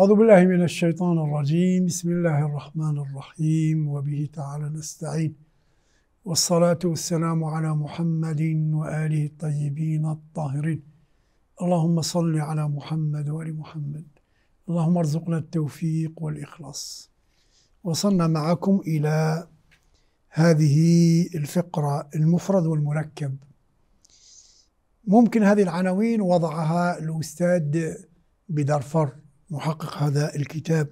أعوذ بالله من الشيطان الرجيم بسم الله الرحمن الرحيم وبه تعالى نستعين والصلاة والسلام على محمد وآله الطيبين الطاهرين اللهم صل على محمد وآل محمد اللهم ارزقنا التوفيق والإخلاص وصلنا معكم إلى هذه الفقرة المفرد والمركب ممكن هذه العناوين وضعها الأستاذ بدرفر محقق هذا الكتاب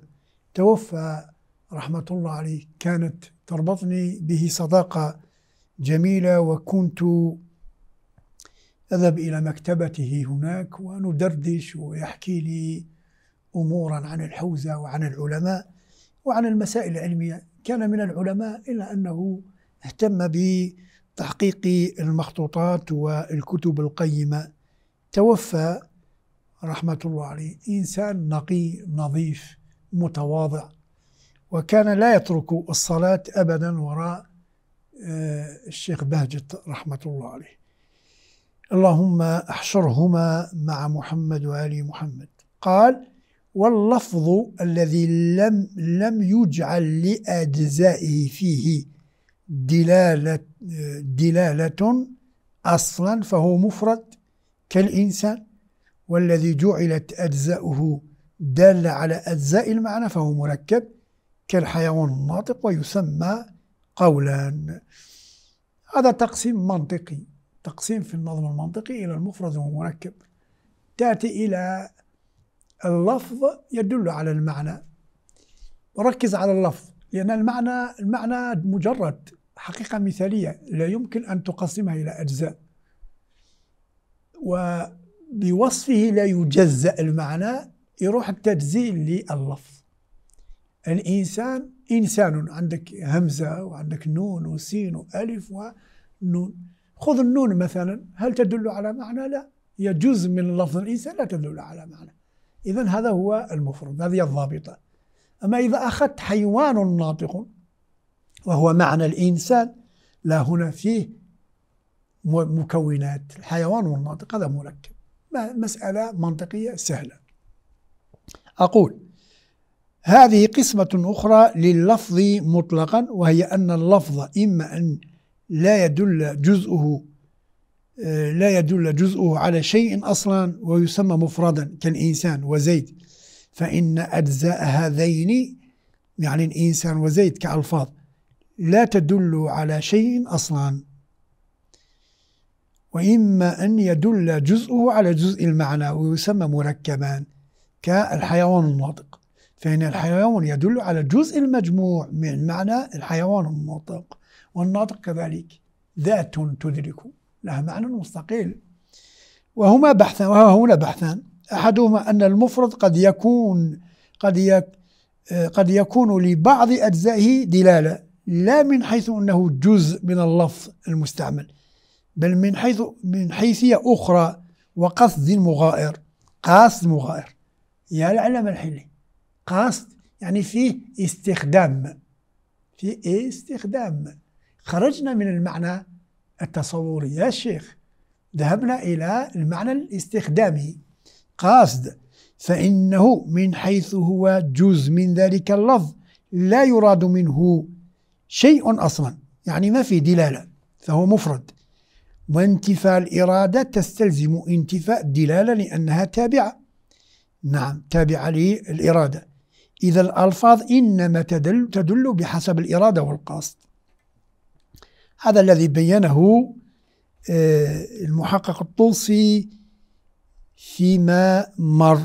توفى رحمة الله عليه كانت تربطني به صداقة جميلة وكنت أذهب إلى مكتبته هناك وندردش ويحكي لي أمورا عن الحوزة وعن العلماء وعن المسائل العلمية كان من العلماء إلا أنه اهتم بتحقيق المخطوطات والكتب القيمة توفى رحمة الله عليه إنسان نقي نظيف متواضع وكان لا يترك الصلاة أبدا وراء آه، الشيخ بهجت رحمة الله عليه اللهم احشرهما مع محمد وآل محمد قال واللفظ الذي لم لم يجعل لأجزائه فيه دلالة آه، دلالة أصلا فهو مفرد كالإنسان والذي جعلت أجزاؤه دالة على أجزاء المعنى فهو مركب كالحيوان الناطق ويسمى قولا هذا تقسيم منطقي تقسيم في النظم المنطقي إلى المفرد والمركب تأتي إلى اللفظ يدل على المعنى ركز على اللفظ لأن المعنى المعنى مجرد حقيقة مثالية لا يمكن أن تقسمها إلى أجزاء و بوصفه لا يجزأ المعنى يروح التجزئ لللفظ الإنسان إنسان عندك همزة وعندك نون وسين وألف ونون خذ النون مثلا هل تدل على معنى؟ لا هي جزء من لفظ الإنسان لا تدل على معنى إذا هذا هو المفرد هذه الضابطة أما إذا أخذت حيوان ناطق وهو معنى الإنسان لا هنا فيه مكونات الحيوان والناطق هذا مركب مسألة منطقية سهلة أقول هذه قسمة أخرى لللفظ مطلقا وهي أن اللفظ إما أن لا يدل جزءه آه، لا يدل جزءه على شيء أصلا ويسمى مفردا كالإنسان وزيد فإن أجزاء هذين يعني الإنسان وزيد كألفاظ لا تدل على شيء أصلا وإما أن يدل جزءه على جزء المعنى ويسمى مركبان كالحيوان الناطق فإن الحيوان يدل على الجزء المجموع من معنى الحيوان الناطق والناطق كذلك ذات تدرك لها معنى مستقل وهما بحثان وهنا بحثان أحدهما أن المفرد قد يكون قد قد يكون لبعض أجزائه دلالة لا من حيث أنه جزء من اللفظ المستعمل بل من حيث من حيثية أخرى وقصد المغائر قاصد المغائر يا العلم الحلي قاصد يعني فيه استخدام في استخدام خرجنا من المعنى التصوري يا شيخ ذهبنا إلى المعنى الاستخدامي قاصد فإنه من حيث هو جزء من ذلك اللفظ لا يراد منه شيء أصلا يعني ما فيه دلالة فهو مفرد وانتفاء الإرادة تستلزم انتفاء الدلالة لأنها تابعة نعم تابعة للإرادة إذا الألفاظ إنما تدل, تدل بحسب الإرادة والقصد هذا الذي بينه آه، المحقق الطوسي فيما مر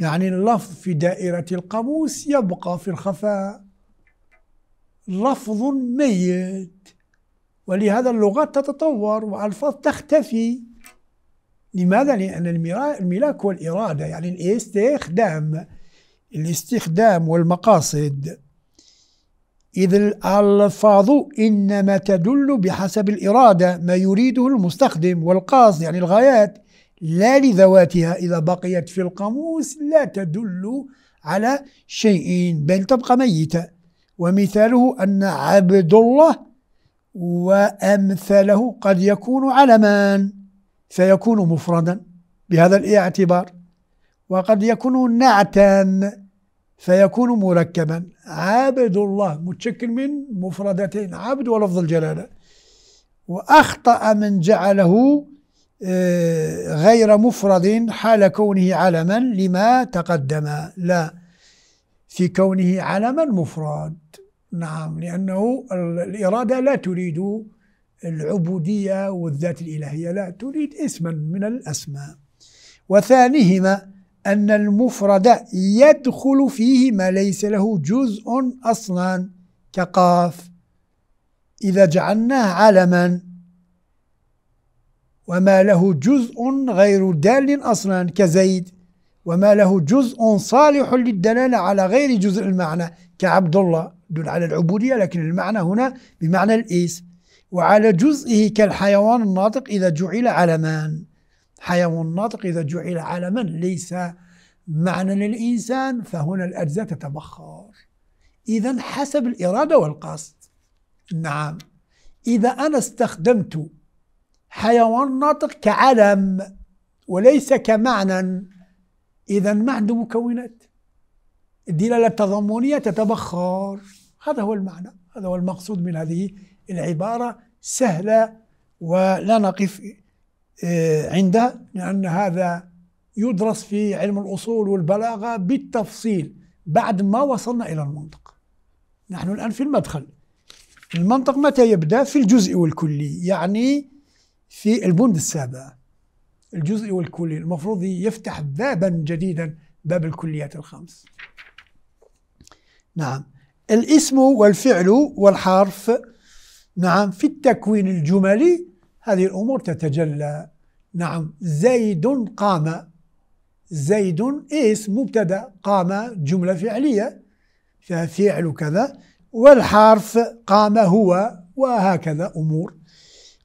يعني اللفظ في دائرة القاموس يبقى في الخفاء لفظ ميت ولهذا اللغات تتطور والفاظ تختفي لماذا؟ لأن الملاك والإرادة يعني الاستخدام الاستخدام والمقاصد إذ الألفاظ إنما تدل بحسب الإرادة ما يريده المستخدم والقاصد يعني الغايات لا لذواتها إذا بقيت في القاموس لا تدل على شيء بل تبقى ميتة ومثاله أن عبد الله وأمثله قد يكون علما فيكون مفردا بهذا الاعتبار وقد يكون نعتا فيكون مركبا عبد الله متشكل من مفردتين عبد ولفظ الجلالة وأخطأ من جعله آه، غير مفرد حال كونه علما لما تقدم لا في كونه علما مفرد نعم لأنه الإرادة لا تريد العبودية والذات الإلهية لا تريد اسما من الأسماء وثانيهما أن المفرد يدخل فيه ما ليس له جزء أصلا كقاف إذا جعلناه علما وما له جزء غير دال أصلا كزيد وما له جزء صالح للدلالة على غير جزء المعنى كعبد الله يدل على العبودية لكن المعنى هنا بمعنى الإيس وعلى جزئه كالحيوان الناطق إذا جعل علما حيوان ناطق إذا جعل علما ليس معنى للإنسان فهنا الأجزاء تتبخر إذا حسب الإرادة والقصد نعم إذا أنا استخدمت حيوان ناطق كعلم وليس كمعنى إذا ما عنده مكونات الدلالة التضمنية تتبخر هذا هو المعنى هذا هو المقصود من هذه العبارة سهلة ولا نقف آه، عندها لأن هذا يدرس في علم الأصول والبلاغة بالتفصيل بعد ما وصلنا إلى المنطق نحن الآن في المدخل المنطق متى يبدأ؟ في الجزء والكلي يعني في البند السابع الجزء والكلي المفروض يفتح بابا جديدا باب الكليات الخمس نعم الاسم والفعل والحرف نعم في التكوين الجملي هذه الأمور تتجلى نعم زيد قام زيد اسم مبتدا قام جملة فعلية ففعل كذا والحرف قام هو وهكذا أمور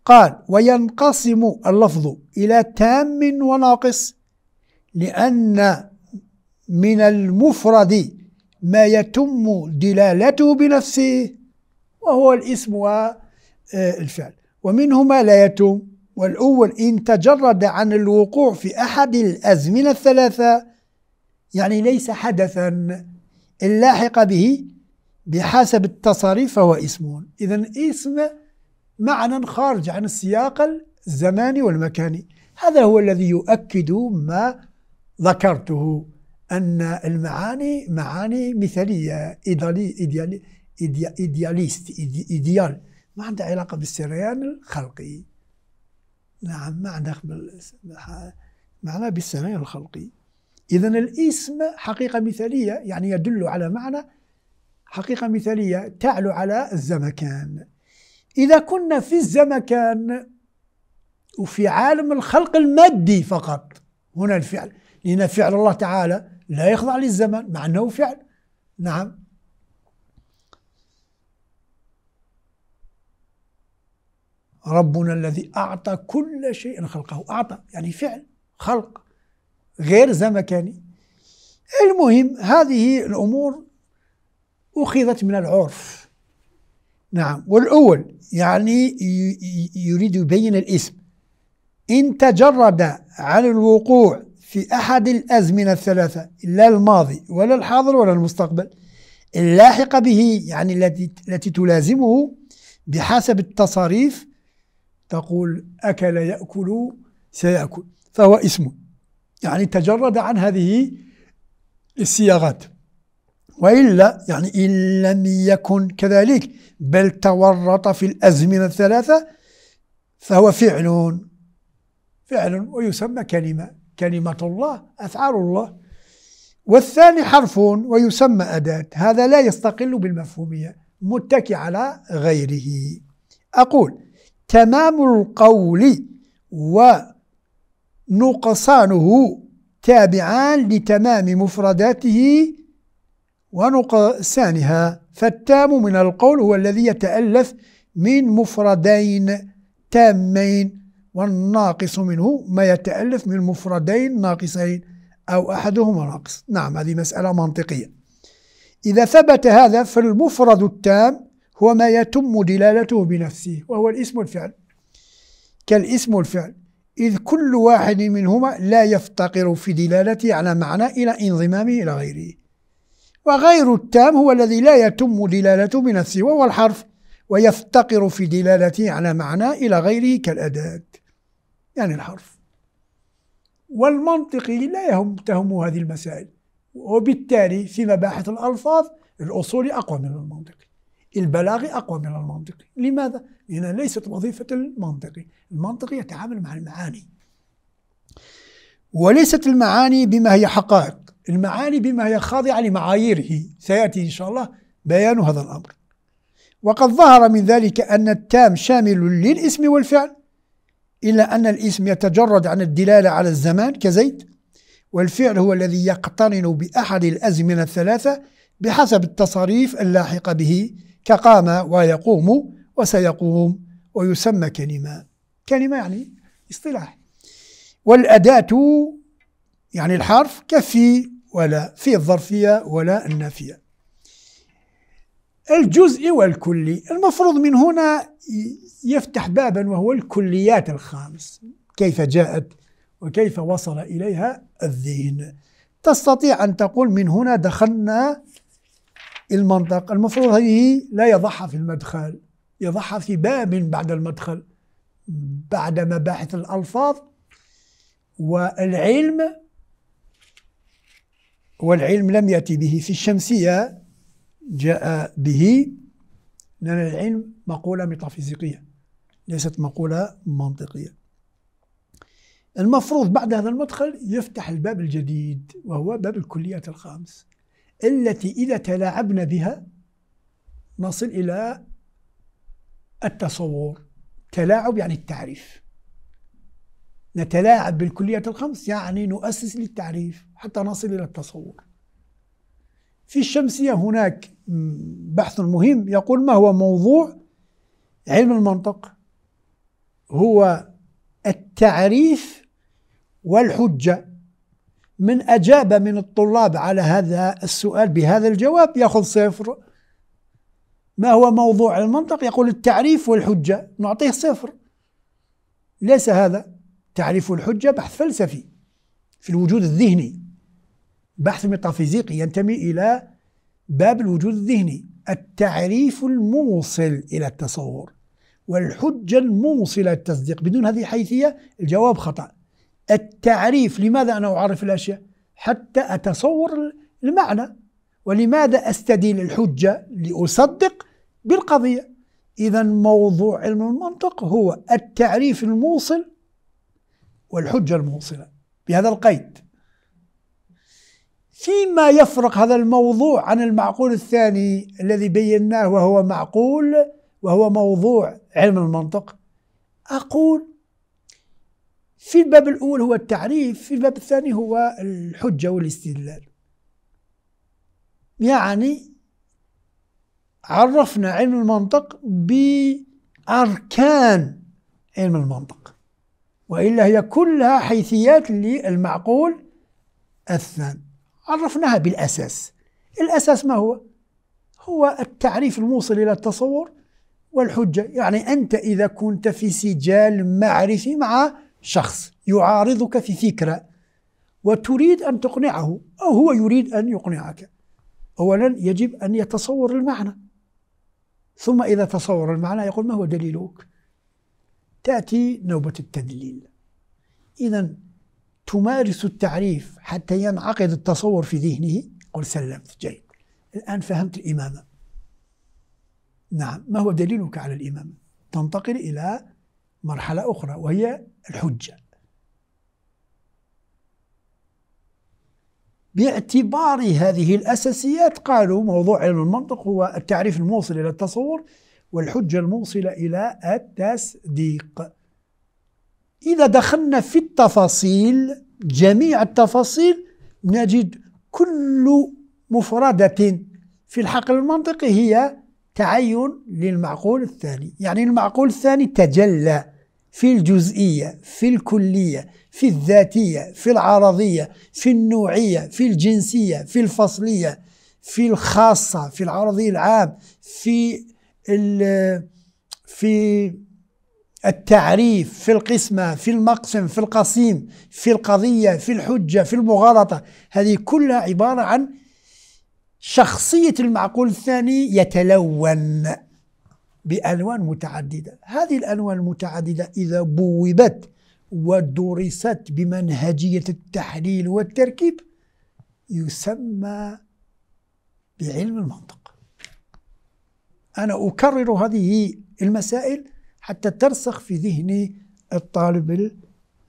قال وينقسم اللفظ إلى تام وناقص لأن من المفرد ما يتم دلالته بنفسه وهو الاسم والفعل ومنهما لا يتم والأول إن تجرد عن الوقوع في أحد الأزمنة الثلاثة يعني ليس حدثا اللاحق به بحسب التصاريف فهو اسم إذا اسم معنى خارج عن السياق الزماني والمكاني هذا هو الذي يؤكد ما ذكرته أن المعاني معاني مثالية إيدالي إيديالي إيدياليست إيديال ما عندها علاقة بالسريان الخلقي نعم ما عندها معنى بالسريان الخلقي إذا الاسم حقيقة مثالية يعني يدل على معنى حقيقة مثالية تعلو على الزمكان إذا كنا في الزمكان وفي عالم الخلق المادي فقط هنا الفعل لأن فعل الله تعالى لا يخضع للزمن مع أنه فعل نعم ربنا الذي أعطى كل شيء خلقه أعطى يعني فعل خلق غير زمكاني المهم هذه الأمور أخذت من العرف نعم والأول يعني يريد يبين الاسم إن تجرد عن الوقوع في أحد الأزمنة الثلاثة لا الماضي ولا الحاضر ولا المستقبل اللاحقة به يعني التي التي تلازمه بحسب التصاريف تقول أكل يأكل سيأكل فهو اسم يعني تجرد عن هذه الصياغات وإلا يعني إن لم يكن كذلك بل تورط في الأزمنة الثلاثة فهو فعل فعل ويسمى كلمة كلمة الله أفعال الله والثاني حرف ويسمى أداة هذا لا يستقل بالمفهومية متكي على غيره أقول تمام القول ونقصانه تابعان لتمام مفرداته ونقصانها فالتام من القول هو الذي يتألف من مفردين تامين والناقص منه ما يتألف من مفردين ناقصين أو أحدهما ناقص نعم هذه مسألة منطقية إذا ثبت هذا فالمفرد التام هو ما يتم دلالته بنفسه وهو الاسم الفعل كالاسم الفعل إذ كل واحد منهما لا يفتقر في دلالته على معنى إلى انضمامه إلى غيره وغير التام هو الذي لا يتم دلالته بنفسه وهو الحرف ويفتقر في دلالته على معنى إلى غيره كالأداة يعني الحرف والمنطقي لا يهم تهم هذه المسائل وبالتالي في مباحث الألفاظ الأصولي أقوى من المنطقي البلاغي أقوى من المنطقي لماذا؟ لأن ليست وظيفة المنطقي المنطقي يتعامل مع المعاني وليست المعاني بما هي حقائق المعاني بما هي خاضعة لمعاييره سيأتي إن شاء الله بيان هذا الأمر وقد ظهر من ذلك أن التام شامل للاسم والفعل إلا أن الاسم يتجرد عن الدلالة على الزمان كزيد والفعل هو الذي يقترن بأحد الأزمنة الثلاثة بحسب التصاريف اللاحقة به كقام ويقوم وسيقوم ويسمى كلمة كلمة يعني اصطلاح والأداة يعني الحرف كفي ولا في الظرفية ولا النافية الجزء والكلي المفروض من هنا يفتح بابا وهو الكليات الخامس كيف جاءت وكيف وصل إليها الذهن تستطيع أن تقول من هنا دخلنا المنطق المفروض هذه لا يضعها في المدخل يضعها في باب بعد المدخل بعد مباحث الألفاظ والعلم والعلم لم يأتي به في الشمسية جاء به لأن العلم مقولة ميتافيزيقية ليست مقولة منطقية المفروض بعد هذا المدخل يفتح الباب الجديد وهو باب الكليات الخامس التي إذا تلاعبنا بها نصل إلى التصور تلاعب يعني التعريف نتلاعب بالكليات الخمس يعني نؤسس للتعريف حتى نصل إلى التصور في الشمسية هناك بحث مهم يقول ما هو موضوع علم المنطق هو التعريف والحجة من أجاب من الطلاب على هذا السؤال بهذا الجواب يأخذ صفر ما هو موضوع المنطق يقول التعريف والحجة نعطيه صفر ليس هذا تعريف الحجة بحث فلسفي في الوجود الذهني بحث ميتافيزيقي ينتمي إلى باب الوجود الذهني التعريف الموصل إلى التصور والحجة الموصلة للتصديق بدون هذه الحيثية الجواب خطأ التعريف لماذا أنا أعرف الأشياء حتى أتصور المعنى ولماذا أستدين الحجة لأصدق بالقضية إذا موضوع علم المنطق هو التعريف الموصل والحجة الموصلة بهذا القيد فيما يفرق هذا الموضوع عن المعقول الثاني الذي بيناه وهو معقول وهو موضوع علم المنطق أقول في الباب الأول هو التعريف في الباب الثاني هو الحجة والاستدلال يعني عرفنا علم المنطق بأركان علم المنطق وإلا هي كلها حيثيات للمعقول الثان عرفناها بالأساس الأساس ما هو؟ هو التعريف الموصل إلى التصور والحجة يعني أنت إذا كنت في سجال معرفي مع شخص يعارضك في فكرة وتريد أن تقنعه أو هو يريد أن يقنعك أولا يجب أن يتصور المعنى ثم إذا تصور المعنى يقول ما هو دليلك تأتي نوبة التدليل إذا تمارس التعريف حتى ينعقد التصور في ذهنه قل سلمت جيد الآن فهمت الإمامة نعم ما هو دليلك على الإمام تنتقل إلى مرحلة أخرى وهي الحجة باعتبار هذه الأساسيات قالوا موضوع علم المنطق هو التعريف الموصل إلى التصور والحجة الموصلة إلى التصديق إذا دخلنا في التفاصيل جميع التفاصيل نجد كل مفردة في الحقل المنطقي هي تعين للمعقول الثاني يعني المعقول الثاني تجلى في الجزئية في الكلية في الذاتية في العرضية في النوعية في الجنسية في الفصلية في الخاصة في العرضي العام في في التعريف في القسمة في المقسم في القسيم في القضية في الحجة في المغالطة هذه كلها عبارة عن شخصية المعقول الثاني يتلون بألوان متعددة هذه الألوان المتعددة إذا بوبت ودرست بمنهجية التحليل والتركيب يسمى بعلم المنطق أنا أكرر هذه المسائل حتى ترسخ في ذهن الطالب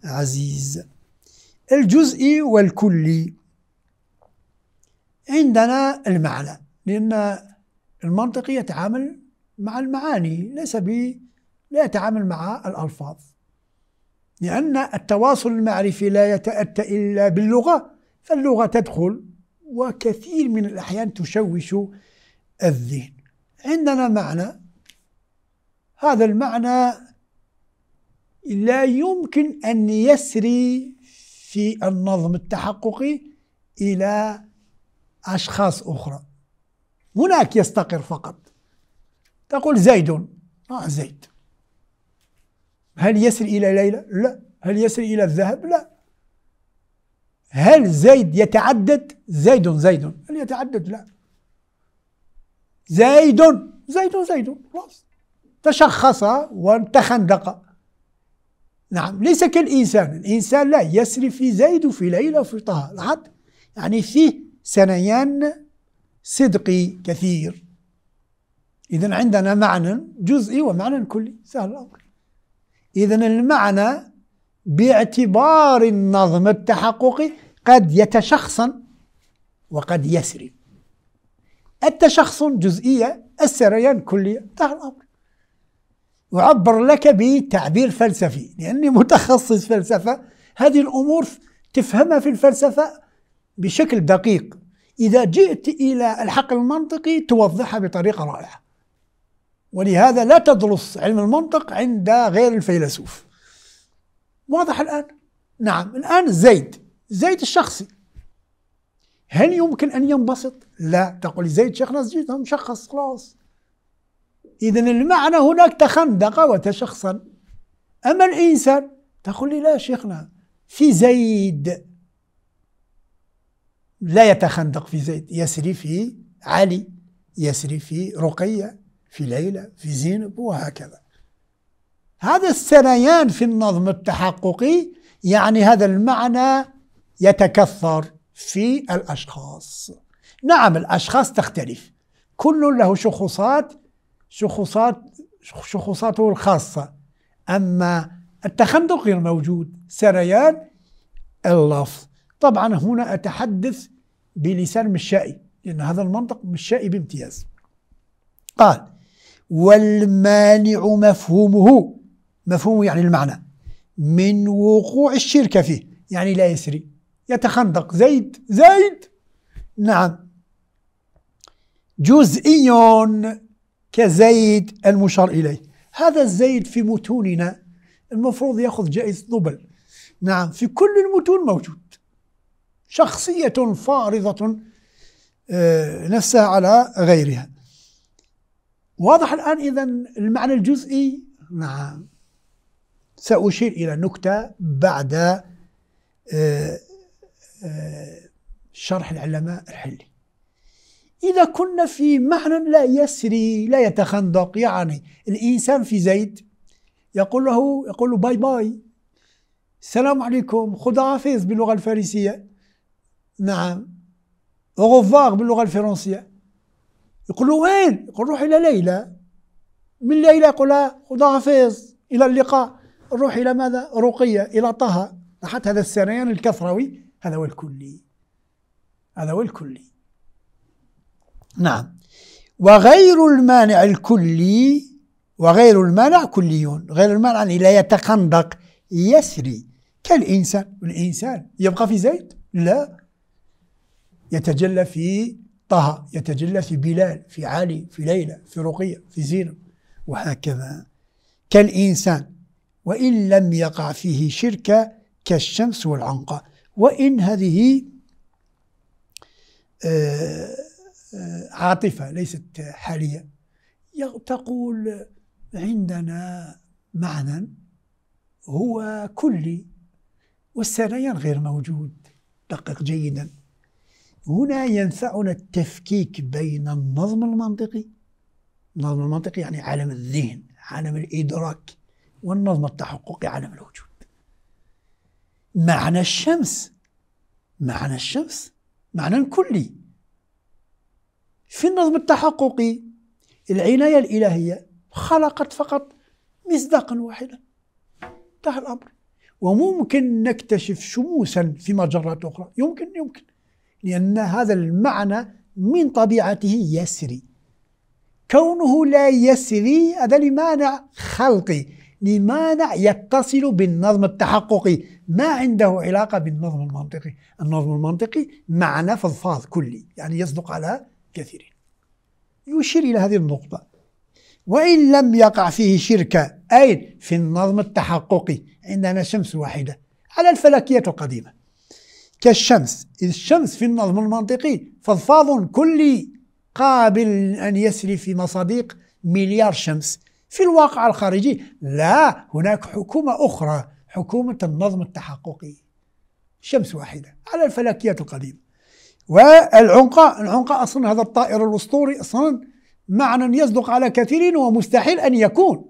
العزيز الجزئي والكلي عندنا المعنى لأن المنطقي يتعامل مع المعاني ليس ب لا يتعامل مع الألفاظ لأن التواصل المعرفي لا يتأتى إلا باللغة فاللغة تدخل وكثير من الأحيان تشوش الذهن عندنا معنى هذا المعنى لا يمكن أن يسري في النظم التحققي إلى أشخاص أخرى هناك يستقر فقط تقول زيد آه زيد هل يسر إلى ليلى؟ لا هل يسر إلى الذهب؟ لا هل زيد يتعدد؟ زيد زيد هل يتعدد؟ لا زيد زيد زيد خلاص تشخص وتخندق نعم ليس كالإنسان الإنسان لا يسري في زيد وفي ليلى وفي طه العد يعني فيه سنيان صدقي كثير إذا عندنا معنى جزئي ومعنى كلي سهل الأمر إذا المعنى باعتبار النظم التحققي قد يتشخصن وقد يسري التشخصن جزئية السريان كلية انتهى الأمر أعبر لك بتعبير فلسفي لأني متخصص فلسفة هذه الأمور تفهمها في الفلسفة بشكل دقيق إذا جئت إلى الحق المنطقي توضحها بطريقة رائعة ولهذا لا تدرس علم المنطق عند غير الفيلسوف واضح الآن؟ نعم الآن زيد زيد الشخصي هل يمكن أن ينبسط؟ لا تقول زيد شيخنا زيد مشخص خلاص إذا المعنى هناك تخندق وتشخصا أما الإنسان تقول لي لا شيخنا في زيد لا يتخندق في زيد يسري في علي يسري في رقية في ليلى في زينب وهكذا هذا السريان في النظم التحققي يعني هذا المعنى يتكثر في الأشخاص نعم الأشخاص تختلف كل له شخصات شخصات شخصاته الخاصة أما التخندق غير موجود اللفظ طبعا هنا أتحدث بلسان مشائي لأن هذا المنطق مشائي بامتياز قال والمانع مفهومه مفهومه يعني المعنى من وقوع الشرك فيه يعني لا يسري يتخندق زيد زيد نعم جزئي كزيد المشار إليه هذا الزيد في متوننا المفروض يأخذ جائزة نوبل نعم في كل المتون موجود شخصية فارضة آه، نفسها على غيرها واضح الآن إذا المعنى الجزئي نعم سأشير إلى نكتة بعد آه، آه، شرح العلماء الحلي إذا كنا في معنى لا يسري لا يتخندق يعني الإنسان في زيد يقول له يقول له باي باي السلام عليكم خذ حافظ باللغة الفارسية نعم اوغوفواغ باللغه الفرنسيه يقول له وين؟ يقول روح الى ليلى من ليلى يقول لها خذها حفيظ الى اللقاء روح الى ماذا؟ رقيه الى طه لاحظت هذا السريان الكثروي هذا هو الكلي هذا هو الكلي نعم وغير المانع الكلي وغير المانع كلي غير المانع يعني لا يتخندق يسري كالإنسان الإنسان يبقى في زيت لا يتجلى في طه يتجلى في بلال في علي في ليلى في رقية في زينب وهكذا كالإنسان وإن لم يقع فيه شرك كالشمس والعنقاء وإن هذه آه، آه، عاطفة ليست حالية تقول عندنا معنى هو كلي والسريان غير موجود دقق جيدا هنا ينفعنا التفكيك بين النظم المنطقي النظم المنطقي يعني عالم الذهن عالم الإدراك والنظم التحققي عالم الوجود معنى الشمس معنى الشمس معنى كلي في النظم التحققي العناية الإلهية خلقت فقط مصداقا واحدا انتهى الأمر وممكن نكتشف شموسا في مجرات أخرى يمكن يمكن لأن هذا المعنى من طبيعته يسري كونه لا يسري هذا لمانع خلقي لمانع يتصل بالنظم التحققي ما عنده علاقة بالنظم المنطقي النظم المنطقي معنى فضفاض كلي يعني يصدق على كثيرين يشير إلى هذه النقطة وإن لم يقع فيه شركة أي في النظم التحققي عندنا شمس واحدة على الفلكية القديمة كالشمس إذ الشمس في النظم المنطقي فضفاض كلي قابل أن يسري في مصادق مليار شمس في الواقع الخارجي لا هناك حكومة أخرى حكومة النظم التحققي شمس واحدة على الفلكيات القديمة والعنقاء العنقاء أصلا هذا الطائر الأسطوري أصلا معنى يصدق على كثيرين ومستحيل أن يكون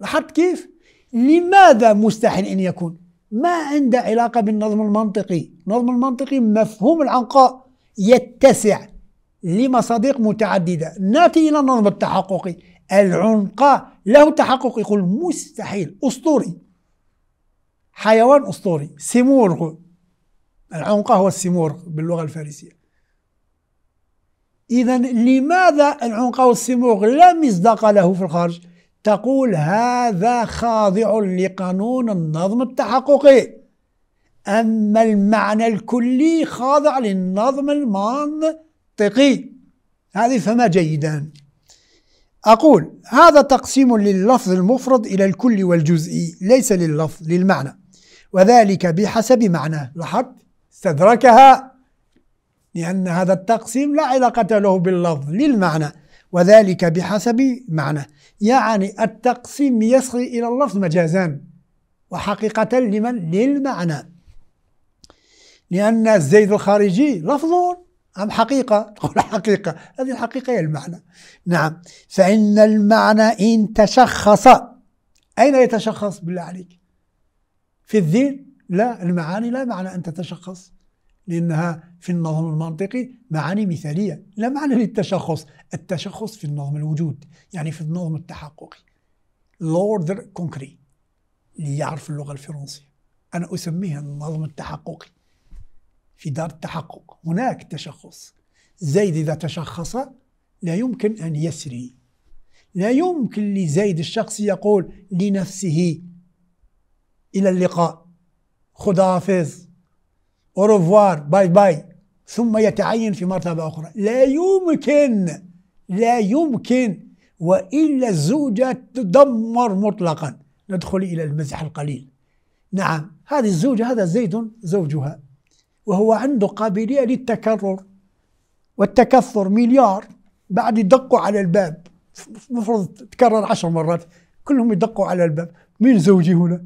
لاحظت كيف؟ لماذا مستحيل أن يكون؟ ما عنده علاقة بالنظم المنطقي النظم المنطقي مفهوم العنقاء يتسع لمصادق متعددة ناتي إلى النظم التحققي العنقاء له تحقق يقول مستحيل أسطوري حيوان أسطوري سيمورغ العنقاء هو السيمورغ باللغة الفارسية إذا لماذا العنقاء والسيمورغ لا مصداق له في الخارج تقول هذا خاضع لقانون النظم التحققي أما المعنى الكلي خاضع للنظم المنطقي هذه فما جيدا أقول هذا تقسيم لللفظ المفرد إلى الكل والجزئي ليس لللفظ للمعنى وذلك بحسب معناه لاحظت استدركها لأن هذا التقسيم لا علاقة له باللفظ للمعنى وذلك بحسب معنى يعني التقسيم يصغي إلى اللفظ مجازان وحقيقة لمن للمعنى لأن الزيد الخارجي لفظ أم حقيقة تقول حقيقة هذه الحقيقة هي المعنى نعم فإن المعنى إن تشخص أين يتشخص بالله عليك في الذين لا المعاني لا معنى أن تتشخص لأنها في النظم المنطقي معاني مثالية لا معنى للتشخص التشخص في النظم الوجود يعني في النظم التحققي لوردر كونكري اللي يعرف اللغة الفرنسية أنا أسميها النظم التحققي في دار التحقق هناك تشخص زيد إذا تشخص لا يمكن أن يسري لا يمكن لزيد الشخص يقول لنفسه إلى اللقاء حافظ أوروفوار باي باي ثم يتعين في مرتبة أخرى لا يمكن لا يمكن وإلا الزوجة تدمر مطلقا ندخل إلى المزح القليل نعم هذه الزوجة هذا زيد زوجها وهو عنده قابلية للتكرر والتكثر مليار بعد يدقوا على الباب المفروض تكرر عشر مرات كلهم يدقوا على الباب مين زوجي هنا؟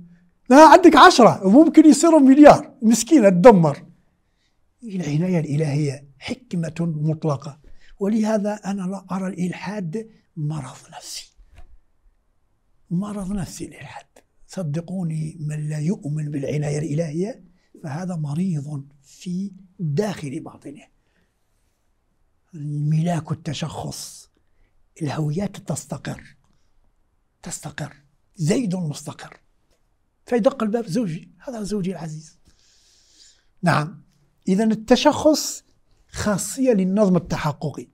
لا عندك عشرة وممكن يصيروا مليار مسكينة تدمر العناية الإلهية حكمة مطلقة ولهذا أنا لا أرى الإلحاد مرض نفسي مرض نفسي الإلحاد صدقوني من لا يؤمن بالعناية الإلهية فهذا مريض في داخل باطنه ملاك التشخص الهويات تستقر تستقر زيد مستقر فيدق الباب زوجي هذا زوجي العزيز نعم إذا التشخص خاصية للنظم التحققي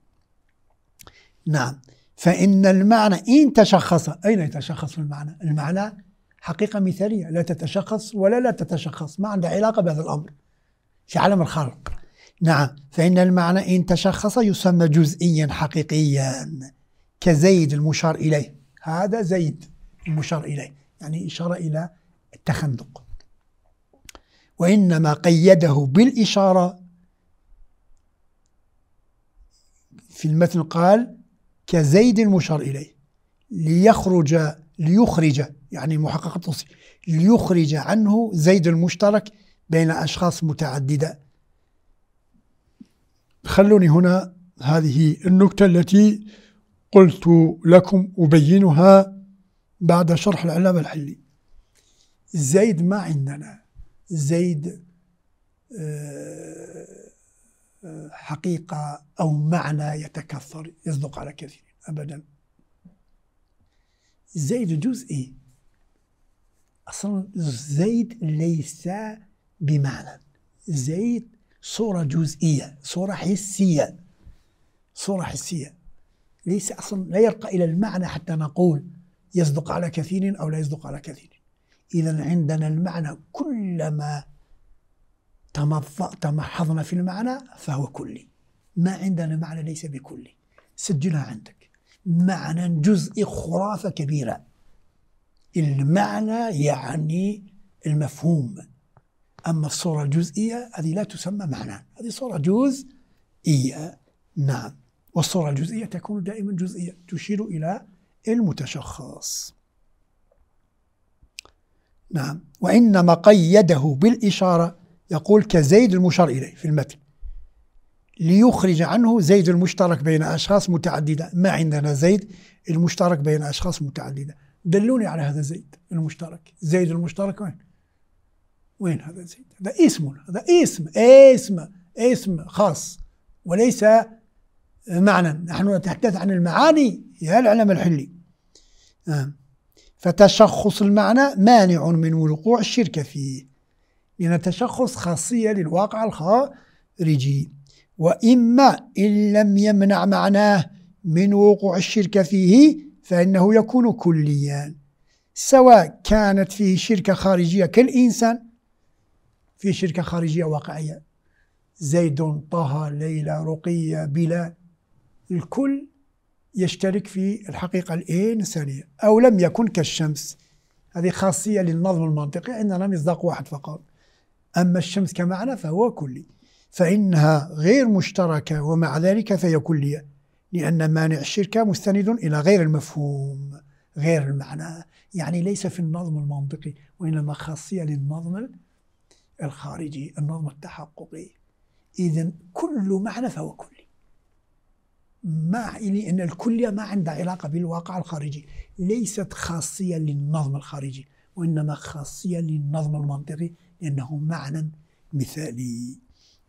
نعم فإن المعنى إن تشخص أين يتشخص المعنى؟ المعنى حقيقة مثالية لا تتشخص ولا لا تتشخص ما عندها علاقة بهذا الأمر في عالم الخلق نعم فإن المعنى إن تشخص يسمى جزئيا حقيقيا كزيد المشار إليه هذا زيد المشار إليه يعني إشارة إلى التخندق وإنما قيده بالإشارة في المتن قال كزيد المشار إليه ليخرج ليخرج يعني المحقق الطوسي ليخرج عنه زيد المشترك بين أشخاص متعددة خلوني هنا هذه النكتة التي قلت لكم أبينها بعد شرح العلامة الحلي زيد ما عندنا زيد آه، آه، حقيقة أو معنى يتكثر يصدق على كثير أبدا زيد جزئي إيه؟ أصلا زيد ليس بمعنى زيد صورة جزئية صورة حسية صورة حسية ليس أصلا لا يرقى إلى المعنى حتى نقول يصدق على كثير أو لا يصدق على كثير إذا عندنا المعنى كلما تمحضنا في المعنى فهو كلي ما عندنا معنى ليس بكلي سجلها عندك معنى جزء خرافة كبيرة المعنى يعني المفهوم أما الصورة الجزئية هذه لا تسمى معنى هذه صورة جزئية نعم والصورة الجزئية تكون دائما جزئية تشير إلى المتشخص نعم وإنما قيده بالإشارة يقول كزيد المشار إليه في المتن ليخرج عنه زيد المشترك بين أشخاص متعددة ما عندنا زيد المشترك بين أشخاص متعددة دلوني على هذا زيد المشترك زيد المشترك وين وين هذا زيد هذا اسم هذا اسم اسم اسم خاص وليس معنى نحن نتحدث عن المعاني يا العلم الحلي آه. فتشخص المعنى مانع من وقوع الشرك فيه لأن تشخص خاصية للواقع الخارجي وإما إن لم يمنع معناه من وقوع الشرك فيه فإنه يكون كليا سواء كانت فيه شركة خارجية كالإنسان في شركة خارجية واقعية زيد طه ليلى رقية بلال الكل يشترك في الحقيقة الإنسانية أو لم يكن كالشمس هذه خاصية للنظم المنطقي عندنا مصداق واحد فقط أما الشمس كمعنى فهو كلي فإنها غير مشتركة ومع ذلك فهي كلية لأن مانع الشركة مستند إلى غير المفهوم غير المعنى يعني ليس في النظم المنطقي وإنما خاصية للنظم الخارجي النظم التحققي إذا كل معنى فهو كلي مع يعني أن الكلية ما عندها علاقة بالواقع الخارجي ليست خاصية للنظم الخارجي وإنما خاصية للنظم المنطقي لأنه معنى مثالي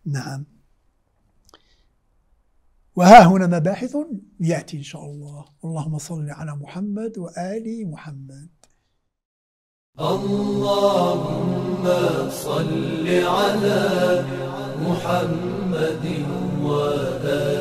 نعم وها هنا مباحث يأتي إن شاء الله اللهم صل على محمد وآل محمد اللهم صل على محمد وآل